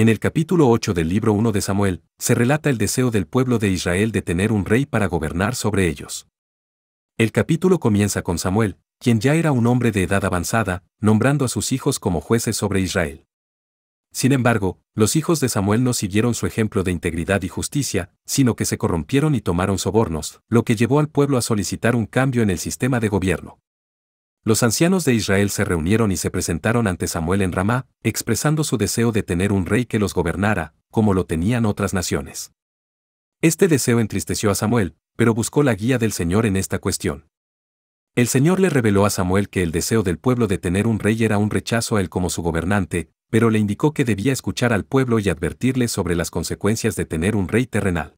En el capítulo 8 del libro 1 de Samuel, se relata el deseo del pueblo de Israel de tener un rey para gobernar sobre ellos. El capítulo comienza con Samuel, quien ya era un hombre de edad avanzada, nombrando a sus hijos como jueces sobre Israel. Sin embargo, los hijos de Samuel no siguieron su ejemplo de integridad y justicia, sino que se corrompieron y tomaron sobornos, lo que llevó al pueblo a solicitar un cambio en el sistema de gobierno. Los ancianos de Israel se reunieron y se presentaron ante Samuel en Ramá, expresando su deseo de tener un rey que los gobernara, como lo tenían otras naciones. Este deseo entristeció a Samuel, pero buscó la guía del Señor en esta cuestión. El Señor le reveló a Samuel que el deseo del pueblo de tener un rey era un rechazo a él como su gobernante, pero le indicó que debía escuchar al pueblo y advertirle sobre las consecuencias de tener un rey terrenal.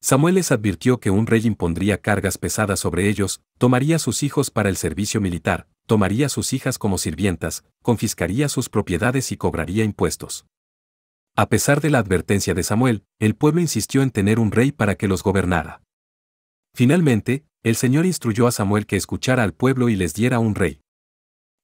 Samuel les advirtió que un rey impondría cargas pesadas sobre ellos, tomaría sus hijos para el servicio militar, tomaría sus hijas como sirvientas, confiscaría sus propiedades y cobraría impuestos. A pesar de la advertencia de Samuel, el pueblo insistió en tener un rey para que los gobernara. Finalmente, el Señor instruyó a Samuel que escuchara al pueblo y les diera un rey.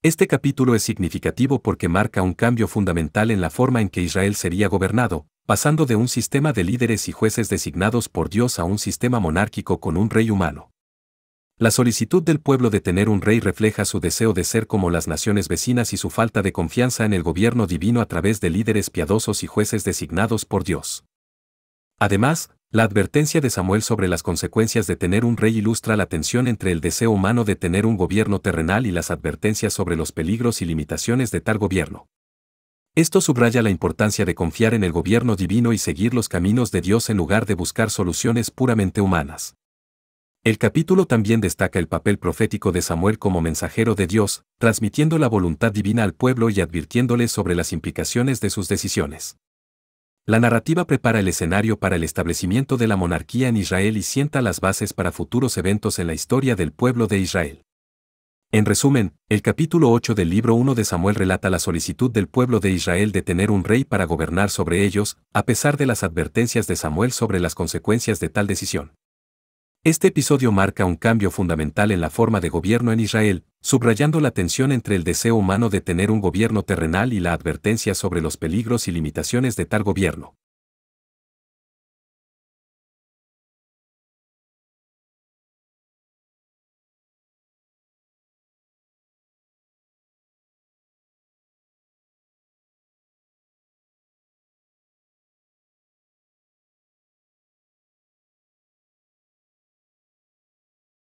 Este capítulo es significativo porque marca un cambio fundamental en la forma en que Israel sería gobernado, pasando de un sistema de líderes y jueces designados por Dios a un sistema monárquico con un rey humano. La solicitud del pueblo de tener un rey refleja su deseo de ser como las naciones vecinas y su falta de confianza en el gobierno divino a través de líderes piadosos y jueces designados por Dios. Además, la advertencia de Samuel sobre las consecuencias de tener un rey ilustra la tensión entre el deseo humano de tener un gobierno terrenal y las advertencias sobre los peligros y limitaciones de tal gobierno. Esto subraya la importancia de confiar en el gobierno divino y seguir los caminos de Dios en lugar de buscar soluciones puramente humanas. El capítulo también destaca el papel profético de Samuel como mensajero de Dios, transmitiendo la voluntad divina al pueblo y advirtiéndole sobre las implicaciones de sus decisiones. La narrativa prepara el escenario para el establecimiento de la monarquía en Israel y sienta las bases para futuros eventos en la historia del pueblo de Israel. En resumen, el capítulo 8 del libro 1 de Samuel relata la solicitud del pueblo de Israel de tener un rey para gobernar sobre ellos, a pesar de las advertencias de Samuel sobre las consecuencias de tal decisión. Este episodio marca un cambio fundamental en la forma de gobierno en Israel, subrayando la tensión entre el deseo humano de tener un gobierno terrenal y la advertencia sobre los peligros y limitaciones de tal gobierno.